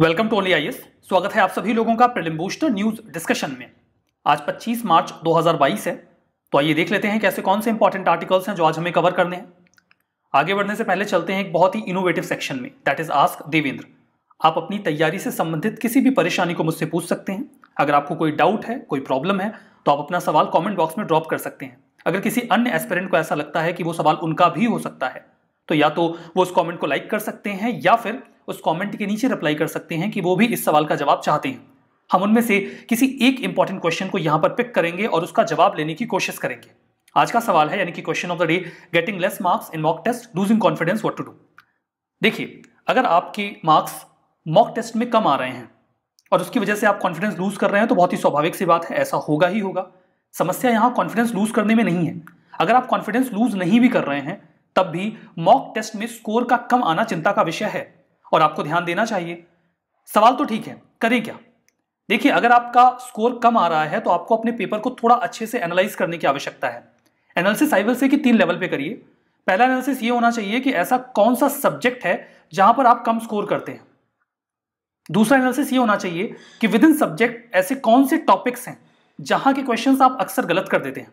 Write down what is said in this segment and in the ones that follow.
Welcome to only I स्वागत है आप सभी लोगों का प्रिलिम बूस्टर न्यूज डिस्कशन में आज 25 मार्च 2022 है तो आइए देख लेते हैं कैसे कौन से इंपॉर्टेंट आर्टिकल्स हैं जो आज हमें कवर करने हैं आगे बढ़ने से पहले चलते हैं एक बहुत ही इनोवेटिव सेक्शन में दैट इज आस्क देवेंद्र आप अपनी तैयारी से संबंधित किसी भी परेशानी को मुझसे पूछ सकते हैं अगर आपको कोई डाउट है कोई प्रॉब्लम है तो आप अपना सवाल कॉमेंट बॉक्स में ड्रॉप कर सकते हैं अगर किसी अन्य एस्पेरेंट को ऐसा लगता है कि वो सवाल उनका भी हो सकता है तो या तो वो उस कॉमेंट को लाइक कर सकते हैं या फिर उस कमेंट के नीचे रिप्लाई कर सकते हैं कि वो भी इस सवाल का जवाब चाहते हैं हम उनमें से किसी एक इंपॉर्टेंट क्वेश्चन को यहां पर पिक करेंगे और उसका जवाब लेने की कोशिश करेंगे आज का सवाल है यानी कि question of the day getting less marks in mock test losing confidence what to do देखिए अगर आपके मार्क्स मॉक टेस्ट में कम आ रहे हैं और उसकी वजह से आप कॉन्फिडेंस लूज कर रहे हैं तो बहुत ही स्वाभाविक सी बात है ऐसा होगा ही होगा समस्या यहाँ कॉन्फिडेंस लूज करने में नहीं है अगर आप कॉन्फिडेंस लूज नहीं भी कर रहे हैं तब भी मॉक टेस्ट में स्कोर का कम आना चिंता का विषय है और आपको ध्यान देना चाहिए सवाल तो ठीक है करें क्या देखिए अगर आपका स्कोर कम आ रहा है तो आपको अपने पेपर को थोड़ा अच्छे से एनालाइज करने की आवश्यकता है एनालिसिस आई से कि तीन लेवल पे करिए पहला एनालिसिस ये होना चाहिए कि ऐसा कौन सा सब्जेक्ट है जहां पर आप कम स्कोर करते हैं दूसरा एनालिसिस ये होना चाहिए कि विद इन सब्जेक्ट ऐसे कौन से टॉपिक्स हैं जहां के क्वेश्चन आप अक्सर गलत कर देते हैं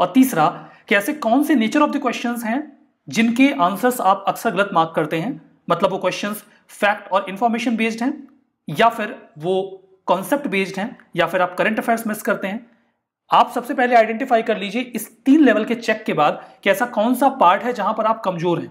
और तीसरा कि ऐसे कौन से नेचर ऑफ द क्वेश्चन हैं जिनके आंसर्स आप अक्सर गलत मार्क करते हैं मतलब वो क्वेश्चन फैक्ट और इंफॉर्मेशन बेस्ड हैं या फिर वो कॉन्सेप्ट बेस्ड हैं या फिर आप करंट अफेयर्स मिस करते हैं आप सबसे पहले आइडेंटिफाई कर लीजिए इस तीन लेवल के चेक के बाद कि ऐसा कौन सा पार्ट है जहां पर आप कमजोर हैं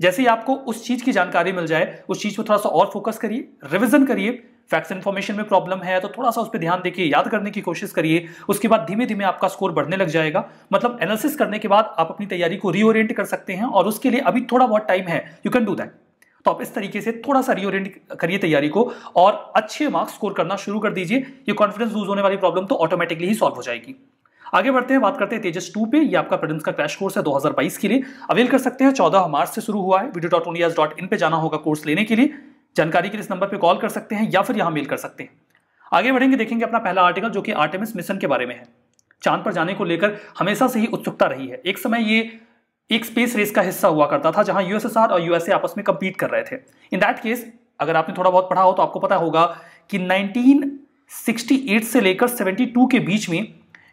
जैसे ही आपको उस चीज की जानकारी मिल जाए उस चीज पर थोड़ा सा और फोकस करिए रिविजन करिए फैक्ट्स इन्फॉर्मेशन में प्रॉब्लम है तो थोड़ा सा उस पर ध्यान देखिए याद करने की कोशिश करिए उसके बाद धीमे धीमे आपका स्कोर बढ़ने लग जाएगा मतलब एनालिसिस करने के बाद आप अपनी तैयारी को रीओरियंट कर सकते हैं और उसके लिए अभी थोड़ा बहुत टाइम है यू कैन डू दैट तो आप इस तरीके से थोड़ा सा रीओरिएंट करिए तैयारी को और अच्छे मार्क्स स्कोर करना शुरू कर दीजिए ये कॉन्फिडेंस लूज होने वाली प्रॉब्लम तो ऑटोमेटिकली ही सॉल्व हो जाएगी आगे बढ़ते हैं बात करते हैं तेजस टू पे ये आपका प्रीलिम्स का क्रैश कोर्स है 2022 के लिए अवेल कर सकते हैं चौदह मार्च से शुरू हुआ है वीडियो डॉट उनियाज डॉट इन पर जाना होगा कोर्स लेने के लिए जानकारी के लिए इस नंबर पर कॉल कर सकते हैं या फिर यहाँ मेल कर सकते हैं आगे बढ़ेंगे देखेंगे अपना पहला आर्टिकल जो कि आर्टेमिस मिशन के बारे में है चांद पर जाने को लेकर हमेशा से ही उत्सुकता रही है एक समय ये एक स्पेस रेस का हिस्सा हुआ करता था जहां यूएसएसआर और यूएसए आपस में कंपीट कर रहे थे इन दैट केस अगर आपने थोड़ा बहुत पढ़ा हो तो आपको पता होगा कि 1968 से लेकर 72 के बीच में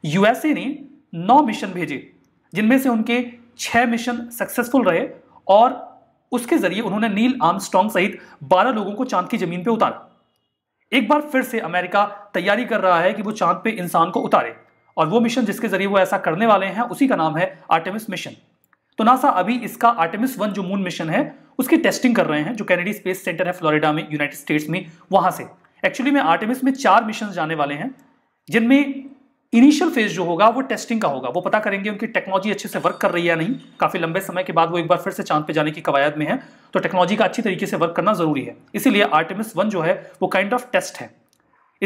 यूएसए ने नौ मिशन भेजे जिनमें से उनके छह मिशन सक्सेसफुल रहे और उसके जरिए उन्होंने नील आर्मस्ट्रॉन्ग सहित 12 लोगों को चांद की जमीन पर उतारा एक बार फिर से अमेरिका तैयारी कर रहा है कि वो चांद पे इंसान को उतारे और वो मिशन जिसके जरिए वो ऐसा करने वाले हैं उसी का नाम है आर्टेमिस मिशन तो नासा अभी इसका आर्टेमिस वन जो मून मिशन है उसकी टेस्टिंग कर रहे हैं जो कैनेडी स्पेस सेंटर है फ्लोरिडा में यूनाइटेड स्टेट्स में वहां से एक्चुअली में आर्टेमिस में चार मिशन जाने वाले हैं जिनमें इनिशियल फेज जो होगा वो टेस्टिंग का होगा वो पता करेंगे उनकी टेक्नोलॉजी अच्छे से वर्क कर रही है या नहीं काफी लंबे समय के बाद वो एक बार फिर से चांद पे जाने की कवायद में है तो टेक्नोलॉजी का अच्छी तरीके से वर्क करना जरूरी है इसीलिए आर्टेमिस वन जो है वो काइंड ऑफ टेस्ट है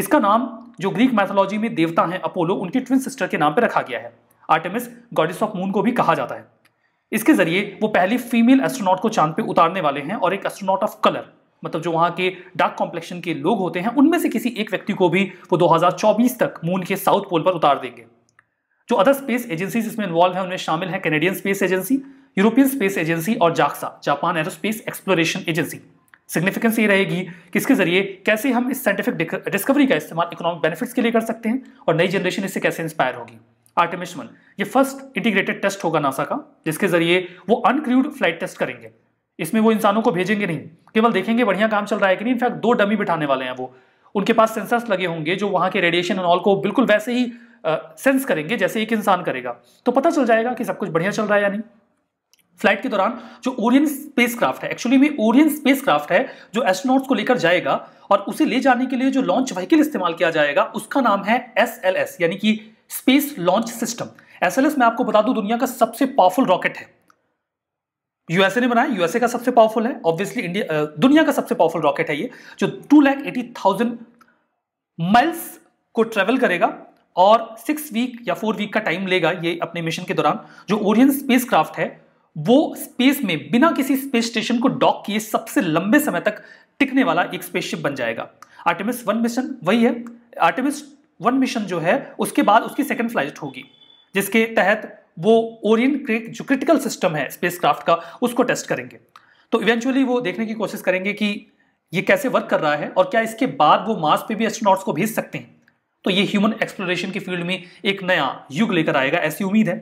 इसका नाम जो ग्रीक मैथोलॉजी में देवता है अपोलो उनके ट्विन सिस्टर के नाम पर रखा गया है आर्टेमिस गॉडिस ऑफ मून को भी कहा जाता है इसके जरिए वो पहली फीमेल एस्ट्रोनॉट को चांद पे उतारने वाले हैं और एक एस्ट्रोनॉट ऑफ कलर मतलब जो वहाँ के डार्क कॉम्प्लेक्शन के लोग होते हैं उनमें से किसी एक व्यक्ति को भी वो 2024 तक मून के साउथ पोल पर उतार देंगे जो अदर स्पेस एजेंसी इसमें इन्वॉल्व है उनमें शामिल है Canadian space agency European space agency और JAXA Japan aerospace exploration agency significance ये रहेगी कि इसके जरिए कैसे हम इस साइंटिफिक डिस्कवरी का इस्तेमाल इकोनॉमिक बेनिफिट्स के लिए कर सकते हैं और नई जनरेशन इससे कैसे इंस्पायर होगी आर्टेमिस वन ये फर्स्ट इंटीग्रेटेड टेस्ट होगा नासा का जिसके जरिए वो अनक्रूड फ्लाइट टेस्ट करेंगे इसमें वो इंसानों को भेजेंगे नहीं केवल देखेंगे बढ़िया काम चल रहा है कि नहीं इनफैक्ट दो डमी बिठाने वाले हैं वो उनके पास सेंसर्स लगे होंगे जो वहाँ के रेडिएशन एंड ऑल को बिल्कुल वैसे ही सेंस uh, करेंगे जैसे एक इंसान करेगा तो पता चल जाएगा कि सब कुछ बढ़िया चल रहा है या नहीं फ्लाइट के दौरान जो ओरियन स्पेस है एक्चुअली में ओरियन स्पेस है जो एस्ट्रोनॉट्स को लेकर जाएगा और उसे ले जाने के लिए जो लॉन्च व्हीकल इस्तेमाल किया जाएगा उसका नाम है एस यानी कि स्पेस लॉन्च सिस्टम एसएलएस मैं आपको बता दूं दुनिया का सबसे पावरफुल रॉकेट है यूएसए ने बनाया यूएसए का सबसे पावरफुल है ऑब्वियसली इंडिया दुनिया का सबसे पावरफुल रॉकेट है ये जो two lakh eighty thousand miles को ट्रेवल करेगा और सिक्स वीक या फोर वीक का टाइम लेगा ये अपने मिशन के दौरान जो ओरियन स्पेस है वो स्पेस में बिना किसी स्पेस स्टेशन को डॉक किए सबसे लंबे समय तक टिकने वाला एक स्पेसशिप बन जाएगा आर्टेमिस वन मिशन वही है आर्टेमिस वन मिशन जो है उसके बाद उसकी सेकेंड फ्लाइट होगी जिसके तहत वो ओरियन क्रिक जो क्रिटिकल सिस्टम है क्राफ्ट का उसको टेस्ट करेंगे तो इवेंचुअली वो देखने की कोशिश करेंगे कि ये कैसे वर्क कर रहा है और क्या इसके बाद वो मार्स पे भी एस्ट्रोनॉट्स को भेज सकते हैं तो ये ह्यूमन एक्सप्लोरेशन की फील्ड में एक नया युग लेकर आएगा ऐसी उम्मीद है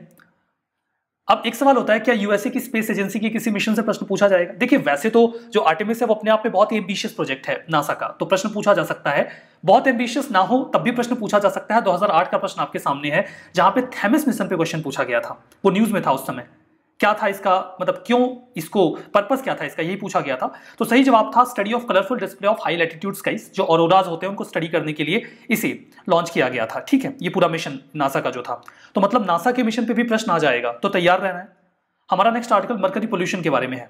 अब एक सवाल होता है क्या यूएसए की स्पेस एजेंसी के किसी मिशन से प्रश्न पूछा जाएगा देखिए वैसे तो जो आर्टिमिस है वो अपने आप में बहुत एम्बिशियस प्रोजेक्ट है नासा का तो प्रश्न पूछा जा सकता है बहुत एम्बिशियस ना हो तब भी प्रश्न पूछा जा सकता है 2008 का प्रश्न आपके सामने है जहां पे थेमिस मिशन पे क्वेश्चन पूछा गया था वो न्यूज में था उस समय क्या था इसका मतलब क्यों इसको पर्पस क्या था इसका यही पूछा गया था तो सही जवाब था study of colourful display of high latitude skies जो ओरोराज होते हैं उनको स्टडी करने के लिए इसे लॉन्च किया गया था ठीक है ये पूरा मिशन नासा का जो था तो मतलब नासा के मिशन पर भी प्रश्न आ जाएगा तो तैयार रहना है हमारा नेक्स्ट आर्टिकल मरकरी पोल्यूशन के बारे में है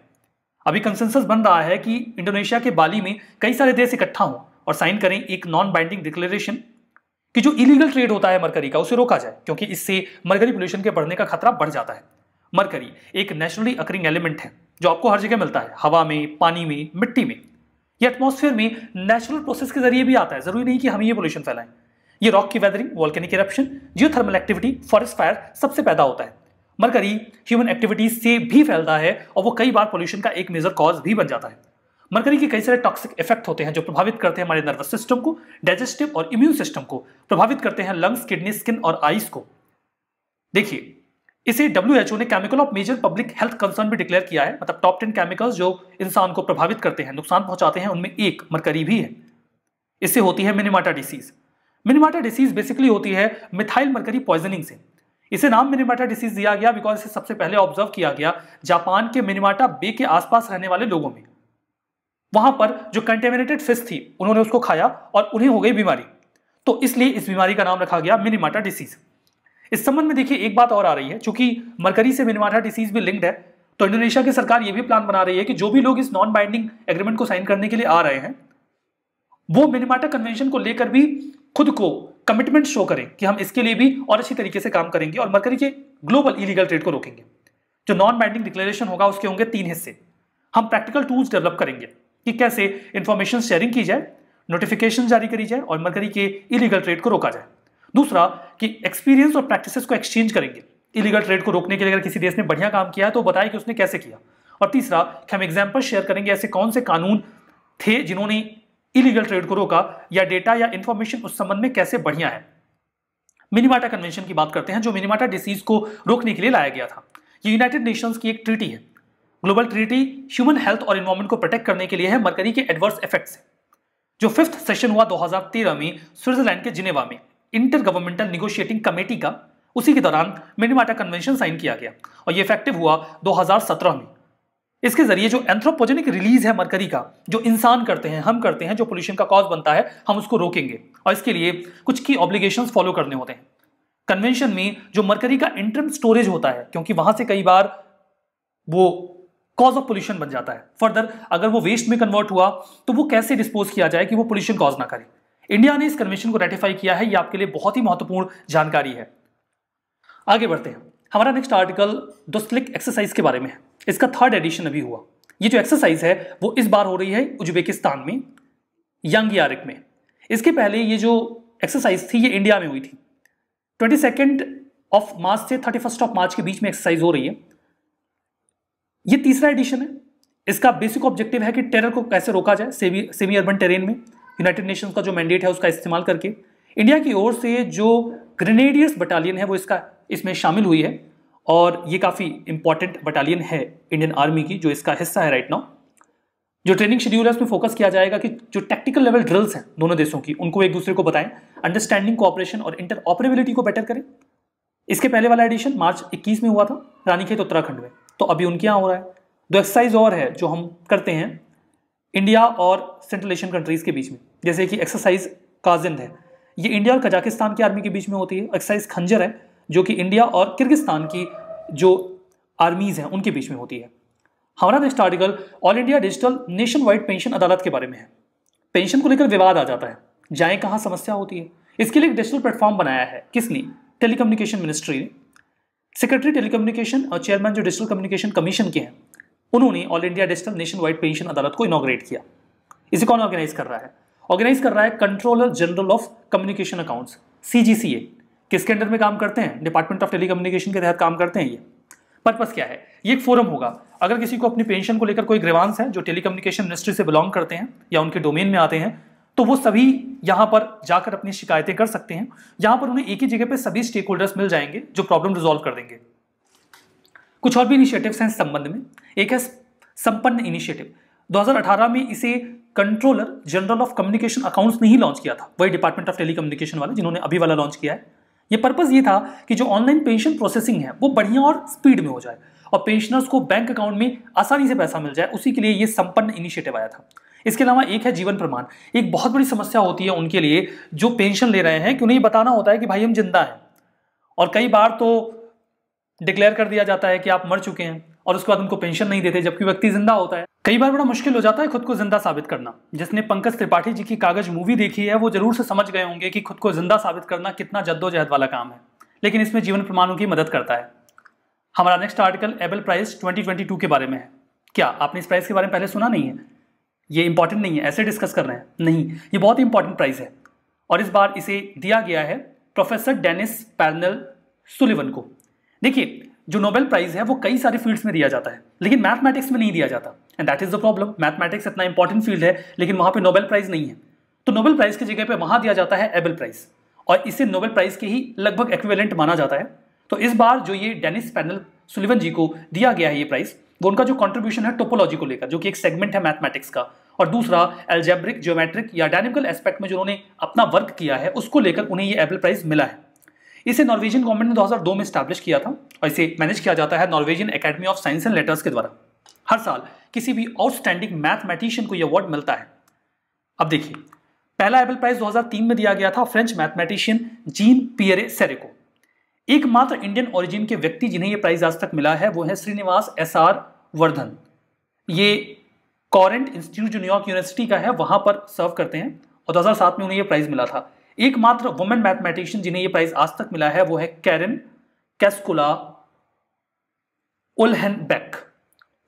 अभी कंसेंसस बन रहा है कि इंडोनेशिया के बाली में कई सारे देश इकट्ठा हों और साइन करें एक नॉन बाइंडिंग डिक्लेरेशन कि जो इलीगल ट्रेड होता है मरकरी का उसे रोका जाए क्योंकि इससे मरकरी पोल्यूशन के बढ़ने का खतरा बढ़ जाता है मरकरी एक नेचुरली अकरिंग एलिमेंट है जो आपको हर जगह मिलता है हवा में पानी में मिट्टी में ये एटमोसफेयर में नेचुरल प्रोसेस के जरिए भी आता है जरूरी नहीं कि हम ये पोल्यूशन फैलाएं ये रॉक की weathering volcanic eruption geothermal activity forest fire सबसे पैदा होता है मरकरी ह्यूमन एक्टिविटीज से भी फैलता है और वो कई बार पोल्यूशन का एक मेजर कॉज भी बन जाता है मरकरी के कई सारे टॉक्सिक इफेक्ट होते हैं जो प्रभावित करते हैं हमारे नर्वस सिस्टम को डाइजेस्टिव और इम्यून सिस्टम को प्रभावित करते हैं लंग्स किडनी स्किन और आइस को देखिए इसे डब्ल्यू ने chemical of major public health concern भी डिक्लेयर किया है मतलब टॉप टेन केमिकल्स जो इंसान को प्रभावित करते हैं नुकसान पहुंचाते हैं उनमें एक मरकरी भी है इससे होती है Minamata disease Minamata disease basically होती है मिथाइल मरकरी पॉइजनिंग से इसे नाम मिनिमाटा डिसीज दिया गया बिकॉज इसे सबसे पहले ऑब्जर्व किया गया जापान के मिनिमाटा बे के आसपास रहने वाले लोगों में वहां पर जो कंटेमिनेटेड फिश थी उन्होंने उसको खाया और उन्हें हो गई बीमारी तो इसलिए इस बीमारी का नाम रखा गया मिनिमाटा डिसीज़ इस संबंध में देखिए एक बात और आ रही है चूंकि मरकरी से मिनवाटा डिसीज भी लिंक्ड है तो इंडोनेशिया की सरकार ये भी प्लान बना रही है कि जो भी लोग इस नॉन बाइंडिंग एग्रीमेंट को साइन करने के लिए आ रहे हैं वो मिनिमाटा कन्वेंशन को लेकर भी खुद को कमिटमेंट शो करें कि हम इसके लिए भी और अच्छी तरीके से काम करेंगे और मरकरी के ग्लोबल इलीगल ट्रेड को रोकेंगे जो नॉन बाइंडिंग डिक्लेरेशन होगा उसके होंगे तीन हिस्से हम प्रैक्टिकल टूल्स डेवलप करेंगे कि कैसे इंफॉर्मेशन शेयरिंग की जाए नोटिफिकेशन जारी करी जाए और मरकरी के इलीगल ट्रेड को रोका जाए दूसरा कि एक्सपीरियंस और प्रैक्टिस को एक्सचेंज करेंगे इलीगल ट्रेड को रोकने के लिए अगर किसी देश ने बढ़िया काम किया तो बताए कि उसने कैसे किया और तीसरा कि हम एग्जाम्पल शेयर करेंगे ऐसे कौन से कानून थे जिन्होंने इलीगल ट्रेड को रोका या डेटा या इन्फॉर्मेशन उस संबंध में कैसे बढ़िया है मिनीमाटा कन्वेंशन की बात करते हैं जो मिनीमाटा डिसीज को रोकने के लिए लाया गया था ये यूनाइटेड नेशंस की एक ट्रीटी है ग्लोबल ट्रीटी ह्यूमन हेल्थ और इन्वायरमेंट को प्रोटेक्ट करने के लिए है मरकरी के एडवर्स इफेक्ट से जो फिफ्थ सेशन हुआ 2013 में स्विट्जरलैंड के जिनेवा में इंटर गवर्नमेंटल निगोशिएटिंग कमेटी का उसी के दौरान मिनीमाटा कन्वेंशन साइन किया गया और ये इफेक्टिव हुआ 2017 में इसके जरिए जो एंथ्रोपोजेनिक रिलीज है मरकरी का जो इंसान करते हैं हम करते हैं जो पोल्यूशन का कॉज बनता है हम उसको रोकेंगे और इसके लिए कुछ की ऑब्लिगेशन फॉलो करने होते हैं कन्वेंशन में जो मरकरी का इंटरम स्टोरेज होता है क्योंकि वहां से कई बार वो कॉज ऑफ पोल्यूशन बन जाता है फर्दर अगर वो वेस्ट में कन्वर्ट हुआ तो वो कैसे डिस्पोज किया जाए कि वो पोल्यूशन कॉज ना करे इंडिया ने इस कन्वेंशन को रेटिफाई किया है यह आपके लिए बहुत ही महत्वपूर्ण जानकारी है आगे बढ़ते हैं हमारा नेक्स्ट आर्टिकल दोस्लिक एक्सरसाइज के बारे में है इसका थर्ड एडिशन अभी हुआ ये जो एक्सरसाइज है वो इस बार हो रही है उज्बेकिस्तान में यंग यारिक में इसके पहले ये जो एक्सरसाइज थी ये इंडिया में हुई थी ट्वेंटी सेकेंड ऑफ मार्च से थर्टी फर्स्ट ऑफ मार्च के बीच में एक्सरसाइज हो रही है ये तीसरा एडिशन है इसका बेसिक ऑब्जेक्टिव है कि टेरर को कैसे रोका जाए सेमी अर्बन टेरेन में यूनाइटेड नेशंस का जो मैंडेट है उसका इस्तेमाल करके इंडिया की ओर से जो ग्रेनेडियर्स बटालियन है वो इसका इसमें शामिल हुई है और ये काफ़ी इंपॉर्टेंट बटालियन है इंडियन आर्मी की जो इसका हिस्सा है राइट नाउ जो ट्रेनिंग शेड्यूल है उसमें फोकस किया जाएगा कि जो टेक्टिकल लेवल ड्रिल्स हैं दोनों देशों की उनको एक दूसरे को बताएं अंडरस्टैंडिंग कोऑपरेशन और इंटर ऑपरेबिलिटी को बेटर करें इसके पहले वाला एडिशन मार्च 21 में हुआ था रानीखेत उत्तराखंड में तो अभी उनके यहाँ हो रहा है दो तो एक्सरसाइज और है जो हम करते हैं इंडिया और सेंट्रल एशियन कंट्रीज़ के बीच में जैसे कि एक्सरसाइज काजिंद है ये इंडिया और कजाकिस्तान की आर्मी के बीच में होती है एक्सरसाइज खंजर है जो कि इंडिया और किर्गिस्तान की जो आर्मीज़ हैं उनके बीच में होती है हमारा next article all India digital nationwide pension Adalat के बारे में है पेंशन को लेकर विवाद आ जाता है जाए कहाँ समस्या होती है इसके लिए एक डिजिटल प्लेटफॉर्म बनाया है किसने टेलीकम्युनिकेशन मिनिस्ट्री ने सेक्रेटरी टेलीकम्युनिकेशन और चेयरमैन जो डिजिटल कम्युनिकेशन कमीशन के हैं उन्होंने all India digital nationwide pension Adalat को इनोग्रेट किया इसे कौन ऑर्गेनाइज कर रहा है ऑर्गेनाइज कर रहा है controller general of communication accounts CGCA किसके अंडर में काम करते हैं डिपार्टमेंट ऑफ टेलीकम्युनिकेशन के तहत काम करते हैं ये पर्पस क्या है ये एक फोरम होगा अगर किसी को अपनी पेंशन को लेकर कोई ग्रेवांस है जो टेलीकम्युनिकेशन मिनिस्ट्री से बिलोंग करते हैं या उनके डोमेन में आते हैं तो वो सभी यहाँ पर जाकर अपनी शिकायतें कर सकते हैं यहाँ पर उन्हें एक ही जगह पर सभी स्टेक होल्डर्स मिल जाएंगे जो प्रॉब्लम रिजॉल्व कर देंगे कुछ और भी इनिशिएटिव्स हैं इस संबंध में एक है संपन्न इनिशिएटिव 2018 में इसे controller general of communication accounts ने ही लॉन्च किया था वही डिपार्टमेंट ऑफ टेली कम्युनिकेशन वाले जिन्होंने अभी वाला लॉन्च किया है ये पर्पज़ ये था कि जो ऑनलाइन पेंशन प्रोसेसिंग है वो बढ़िया और स्पीड में हो जाए और पेंशनर्स को बैंक अकाउंट में आसानी से पैसा मिल जाए उसी के लिए ये संपन्न इनिशिएटिव आया था इसके अलावा एक है जीवन प्रमाण एक बहुत बड़ी समस्या होती है उनके लिए जो पेंशन ले रहे हैं कि उन्हें बताना होता है कि भाई हम जिंदा हैं और कई बार तो डिक्लेयर कर दिया जाता है कि आप मर चुके हैं और उसके बाद उनको पेंशन नहीं देते जबकि व्यक्ति जिंदा होता है कई बार बड़ा मुश्किल हो जाता है खुद को जिंदा साबित करना जिसने पंकज त्रिपाठी जी की कागज मूवी देखी है वो जरूर से समझ गए होंगे कि खुद को जिंदा साबित करना कितना जद्दोजहद वाला काम है लेकिन इसमें जीवन प्रमाणों की मदद करता है हमारा नेक्स्ट आर्टिकल एबल प्राइज 2022 के बारे में है क्या आपने इस प्राइज़ के बारे में पहले सुना नहीं है ये इंपॉर्टेंट नहीं है ऐसे डिस्कस कर रहे हैं नहीं ये बहुत ही इंपॉर्टेंट प्राइज़ है और इस बार इसे दिया गया है प्रोफेसर डेनिस पैरनल सुलिवन को देखिए जो नोबेल प्राइज है वो कई सारे फील्ड्स में दिया जाता है लेकिन मैथमेटिक्स में नहीं दिया जाता and that is the problem mathematics इतना इंपॉर्टेंट फील्ड है लेकिन वहां पे नोबेल प्राइज नहीं है तो नोबेल प्राइज की जगह पे वहां दिया जाता है एबल प्राइज और इसे नोबेल प्राइज के ही लगभग एक्विवेलेंट माना जाता है तो इस बार जो ये डेनिस पैनल सुलिवन जी को दिया गया है ये प्राइज वो उनका जो कॉन्ट्रीब्यूशन है टोपोलॉजी को लेकर जो कि एक सेगमेंट है मैथमेटिक्स का और दूसरा एल्जेब्रिक ज्योमेट्रिक या डायनेमिकल एस्पेक्ट में जो उन्होंने अपना वर्क किया है उसको लेकर उन्हें ये एबल प्राइज मिला है इसे नॉर्वेजियन गवर्नमेंट ने 2002 में स्टैब्लिश किया था और इसे मैनेज किया जाता है Norwegian academy of science and letters के द्वारा हर साल किसी भी आउटस्टैंडिंग मैथमेटिशियन को यह अवार्ड मिलता है अब देखिए पहला एबल प्राइज दो में दिया गया था फ्रेंच मैथमेटिशियन जीन पियरे सेरे को एकमात्र इंडियन ओरिजिन के व्यक्ति जिन्हें यह प्राइज आज तक मिला है वो है श्रीनिवास एस आर वर्धन ये कॉरेंट इंस्टीट्यूट न्यूयॉर्क यूनिवर्सिटी का है वहां पर सर्व करते हैं और 2007 में उन्हें यह प्राइज मिला था एकमात्र वुमेन मैथमेटिशियन जिन्हें यह प्राइज आज तक मिला है वो है Karen Keskulla Uhlenbeck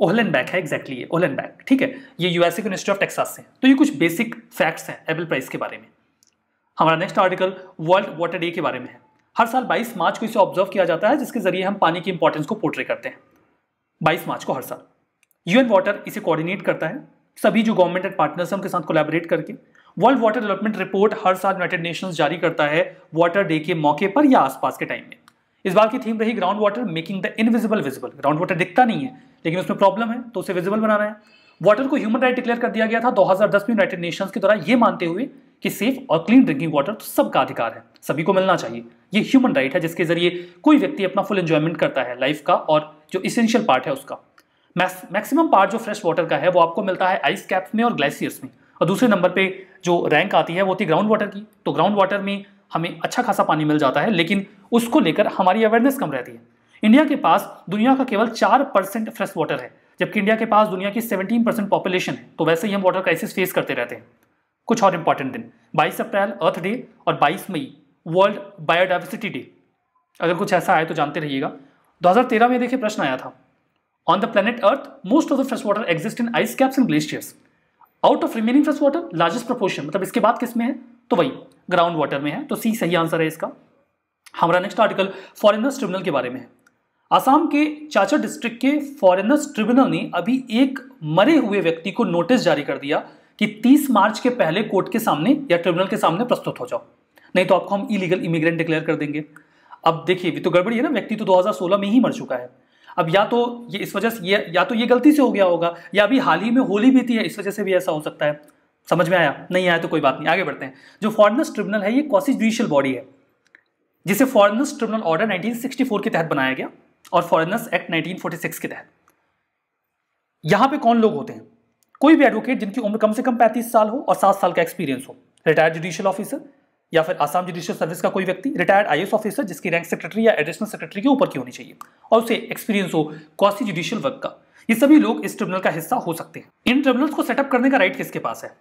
Uhlenbeck है एग्जैक्टली ये ओहलन बैक ठीक है ये यूएसए के यूनिवर्सिटी ऑफ टेक्सास से तो ये कुछ बेसिक फैक्ट्स हैं एबल प्राइस के बारे में हमारा next article world water day के बारे में है हर साल 22 मार्च को इसे ऑब्जर्व किया जाता है जिसके जरिए हम पानी की इंपॉर्टेंस को पोर्ट्रे करते हैं 22 मार्च को हर साल यूएन वाटर इसे कोऑर्डिनेट करता है सभी जो गवर्नमेंट एंड पार्टनर्स हैं उनके साथ कोलैबोरेट करके वर्ल्ड वाटर डेवलपमेंट रिपोर्ट हर साल यूनाइटेड नेशंस जारी करता है वाटर डे के मौके पर या आसपास के टाइम में इस बार की थीम रही ground water making the invisible visible ground water दिखता नहीं है लेकिन उसमें प्रॉब्लम है तो उसे विजिबल बनाना है वाटर को ह्यूमन राइट डिक्लेयर कर दिया गया था 2010 में यूनाइटेड नेशंस के द्वारा ये मानते हुए कि सेफ और क्लीन ड्रिंकिंग वाटर तो सबका अधिकार है सभी को मिलना चाहिए ये ह्यूमन राइट है जिसके जरिए कोई व्यक्ति अपना फुल एंजॉयमेंट करता है लाइफ का और जो इसेंशियल पार्ट है उसका मैक्सिमम पार्ट जो फ्रेश वाटर का है वो आपको मिलता है आइस कैप्स में और ग्लेशियर्स में और दूसरे नंबर पर जो रैंक आती है वो थी ग्राउंड वाटर की तो ग्राउंड वाटर में हमें अच्छा खासा पानी मिल जाता है लेकिन उसको लेकर हमारी अवेयरनेस कम रहती है इंडिया के पास दुनिया का केवल चार परसेंट फ्रेश वाटर है जबकि इंडिया के पास दुनिया की सेवेंटीन परसेंट पॉपुलेशन है तो वैसे ही हम वाटर क्राइसिस फेस करते रहते हैं कुछ और इंपॉर्टेंट दिन 22 अप्रैल अर्थ डे और 22 मई वर्ल्ड बायोडाइवर्सिटी डे अगर कुछ ऐसा आए तो जानते रहिएगा 2013 में देखिए प्रश्न आया था on the planet earth most of the fresh water exist in ice caps and glaciers out of remaining fresh water largest proportion मतलब इसके बाद किस में है तो वही ग्राउंड वाटर में है तो सी सही आंसर है इसका हमारा नेक्स्ट आर्टिकल फॉरेनर्स ट्रिब्यूनल के बारे में है आसाम के चाचा डिस्ट्रिक्ट के फॉरेनर्स ट्रिब्यूनल ने अभी एक मरे हुए व्यक्ति को नोटिस जारी कर दिया कि 30 मार्च के पहले कोर्ट के सामने या ट्रिब्यूनल के सामने प्रस्तुत हो जाओ नहीं तो आपको हम इलीगल इमिग्रेंट डिक्लेयर कर देंगे अब देखिए तो गड़बड़ी है ना व्यक्ति तो 2016 में ही मर चुका है अब या तो ये इस वजह से या तो ये गलती से हो गया होगा या अभी हाल ही में होली भी थी है इस वजह से भी ऐसा हो सकता है समझ में आया नहीं आया तो कोई बात नहीं आगे बढ़ते हैं जो फॉरनर्स ट्रिब्यूनल है ये कॉसी जुडिशियल बॉडी है जिसे फॉरनर्स ट्रिब्यूनल ऑर्डर 1964 के तहत बनाया गया और फॉरनर्स एक्ट 1946 के तहत यहां पे कौन लोग होते हैं कोई भी एडवोकेट जिनकी उम्र कम से कम पैंतीस साल हो और सात साल का एक्सपीरियंस हो रिटायर्ड जुडिशियल ऑफिसर या फिर आसाम जुडिशियल सर्विस का कोई व्यक्ति रिटायर्ड आई ऑफिसर जिसकी रैंक सेक्रेटरी या एडिशनल सेक्रेटरी के ऊपर की होनी चाहिए और उसे एक्सपीरियंस हो कॉसी जुडिशियल वर्क का ये सभी लोग इस ट्रिब्यूनल का हिस्सा हो सकते हैं इन ट्रिब्यूनल को सेटअप करने का राइट किसके पास है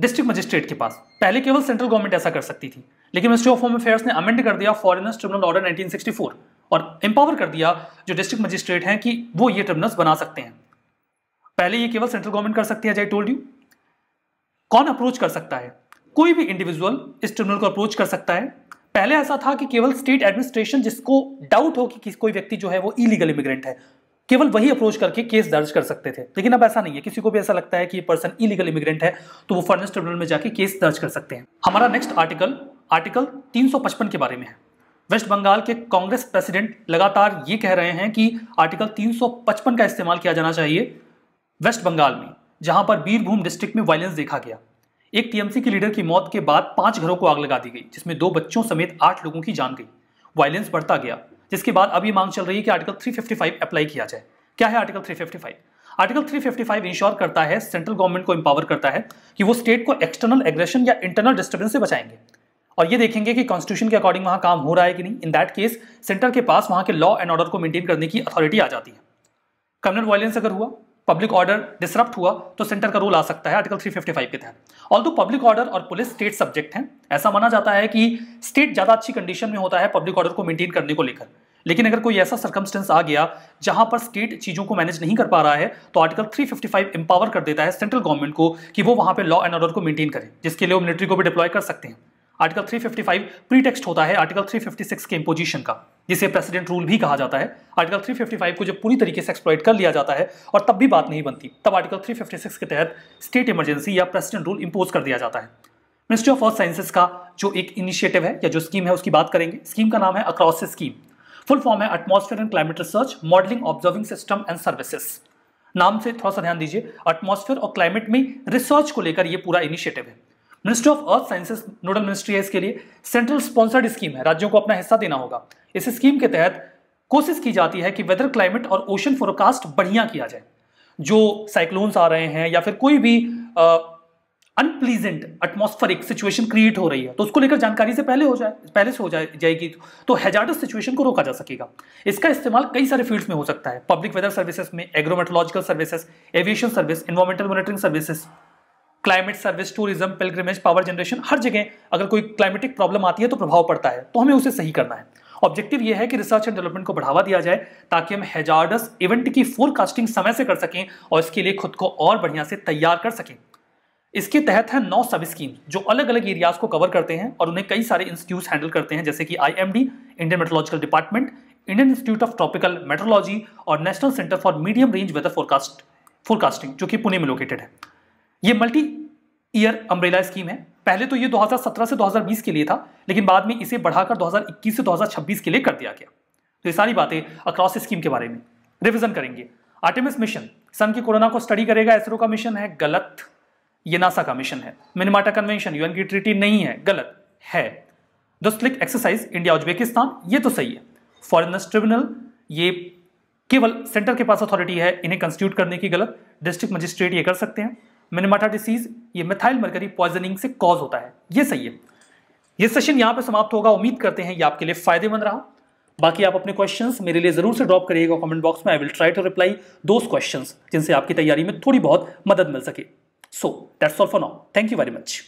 डिस्ट्रिक्ट मजिस्ट्रेट के पास पहले केवल सेंट्रल गवर्नमेंट ऐसा कर सकती थी लेकिन मिनिस्ट्री ऑफ होम अफेयर्स ने अमेंड कर दिया फॉरेनर्स ट्रिब्यूनल ऑर्डर 1964 और एम्पावर कर दिया जो डिस्ट्रिक्ट मजिस्ट्रेट हैं कि वो ये ट्रिब्यूनल्स बना सकते हैं पहले ये केवल सेंट्रल गवर्नमेंट कर सकती है जय टोल्ड यू कौन अप्रोच कर सकता है कोई भी इंडिविजुअल इस ट्रिब्यूनल को अप्रोच कर सकता है पहले ऐसा था कि केवल स्टेट एडमिनिस्ट्रेशन जिसको डाउट हो कि कोई व्यक्ति जो है वो इलीगल इमिग्रेंट है केवल वही अप्रोच करके केस दर्ज कर सकते थे लेकिन अब ऐसा नहीं है किसी को भी ऐसा लगता है कि ये पर्सन इलीगल इमिग्रेंट है तो वो फॉरनेस ट्रिब्यूनल में जाके केस दर्ज कर सकते हैं हमारा नेक्स्ट आर्टिकल आर्टिकल 355 के बारे में है वेस्ट बंगाल के कांग्रेस प्रेसिडेंट लगातार ये कह रहे हैं कि आर्टिकल 355 का इस्तेमाल किया जाना चाहिए वेस्ट बंगाल में जहां पर बीरभूम डिस्ट्रिक्ट में वायलेंस देखा गया एक टीएमसी के लीडर की मौत के बाद पांच घरों को आग लगा दी गई जिसमें दो बच्चों समेत आठ लोगों की जान गई वायलेंस बढ़ता गया जिसके बाद अब ये मांग चल रही है कि आर्टिकल 355 अप्लाई किया जाए क्या है आर्टिकल 355? आर्टिकल 355 इंश्योर करता है सेंट्रल गवर्नमेंट को एम्पावर करता है कि वो स्टेट को एक्सटर्नल एग्रेशन या इंटरनल डिस्टर्बेंस से बचाएंगे और ये देखेंगे कि कॉन्स्टिट्यूशन के अकॉर्डिंग वहां काम हो रहा है कि नहीं इन दैट केस सेंटर के पास वहां के लॉ एंड ऑर्डर को मेंटेन करने की अथॉरिटी आ जाती है क्रिमिनल वायलेंस अगर हुआ पब्लिक ऑर्डर डिसरप्ट हुआ तो सेंटर का रोल आ सकता है आर्टिकल 355 के तहत ऑल पब्लिक ऑर्डर और पुलिस स्टेट सब्जेक्ट हैं ऐसा माना जाता है कि स्टेट ज़्यादा अच्छी कंडीशन में होता है पब्लिक ऑर्डर को मेंटेन करने को लेकर लेकिन अगर कोई ऐसा सर्कमस्टेंस आ गया जहां पर स्टेट चीज़ों को मैनेज नहीं कर पा रहा है तो आर्टिकल 355 फिफ्टी कर देता है सेंट्रल गवर्नमेंट को कि वो वहां पर लॉ एंड ऑर्डर को मेंटेन करें जिसके लिए वो मिलिट्री को भी डिप्लॉय कर सकते हैं आर्टिकल 355 प्रीटेक्स्ट होता है आर्टिकल 356 के इम्पोजिशन का जिसे प्रेसिडेंट रूल भी कहा जाता है आर्टिकल 355 को जब पूरी तरीके से एक्सप्लॉइट कर लिया जाता है और तब भी बात नहीं बनती तब आर्टिकल 356 के तहत स्टेट इमरजेंसी या प्रेसिडेंट रूल इम्पोज कर दिया जाता है मिनिस्ट्री ऑफ अर्थ साइंसेज का जो एक इनिशिएटिव है या जो स्कीम है उसकी बात करेंगे स्कीम का नाम है अक्रॉस स्कीम फुल फॉर्म है atmosphere and climate research modelling observing system and services नाम से थोड़ा सा ध्यान दीजिए एटमोसफेयर और क्लाइमेट में रिसर्च को लेकर यह पूरा इनिशिएटिव है ministry of earth sciences nodal ministry है इसके लिए सेंट्रल स्पॉन्सर्ड स्कीम है राज्यों को अपना हिस्सा देना होगा इस स्कीम के तहत कोशिश की जाती है कि वेदर क्लाइमेट और ओशन फोरकास्ट बढ़िया किया जाए जो साइक्लोन्स आ रहे हैं या फिर कोई भी अनप्लीजेंट एटमोस्फरिक सिचुएशन क्रिएट हो रही है तो उसको लेकर जानकारी से पहले हो जाए पहले से हो जाए जाएगी तो हैजार्डस तो सिचुएशन को रोका जा सकेगा इसका इस्तेमाल कई सारे फील्ड्स में हो सकता है पब्लिक वेदर सर्विसेज में agrometeorological services aviation service environmental monitoring services climate service tourism pilgrimage power generation हर जगह अगर कोई क्लाइमेटिक प्रॉब्लम आती है तो प्रभाव पड़ता है तो हमें उसे सही करना है ऑब्जेक्टिव यह है कि रिसर्च एंड डेवलपमेंट को बढ़ावा दिया जाए ताकि हम हेजार्डस इवेंट की फोरकास्टिंग समय से कर सकें और इसके लिए खुद को और बढ़िया से तैयार कर सकें इसके तहत है नौ सब स्कीम जो अलग अलग एरियाज को कवर करते हैं और उन्हें कई सारे इंस्टीट्यूट हैंडल करते हैं जैसे कि I Indian meteorological department Indian institute of tropical meteorology और national centre for medium range weather forecast forecasting जो कि पुणे में लोकेटेड है ये मल्टी ईयर अम्ब्रेला स्कीम है पहले तो ये 2017 से 2020 के लिए था लेकिन बाद में इसे बढ़ाकर 2021 से 2026 के लिए कर दिया गया तो ये सारी बातें अक्रॉस स्कीम के बारे में रिविजन करेंगे आर्टेमिस मिशन सन की कोरोना को स्टडी करेगा इसरो का मिशन है गलत ये नासा का मिशन है मिनिमाटा कन्वेंशन यूएन की ट्रीटी नहीं है गलत है दुस्लिक एक्सरसाइज इंडिया उज्बेकिस्तान ये तो सही है फॉरनर्स ट्रिब्यूनल ये केवल सेंटर के पास अथॉरिटी है इन्हें कंस्टिट्यूट करने की गलत डिस्ट्रिक्ट मजिस्ट्रेट ये कर सकते हैं मिनिमाटा डिसीज ये मिथाइल मरकरी पॉइजनिंग से कॉज होता है ये सही है ये सेशन यहाँ पे समाप्त होगा उम्मीद करते हैं ये आपके लिए फायदेमंद रहा बाकी आप अपने क्वेश्चंस मेरे लिए जरूर से ड्रॉप करिएगा कमेंट बॉक्स में I will try to reply those questions जिनसे आपकी तैयारी में थोड़ी बहुत मदद मिल सके so that's all for now thank you very much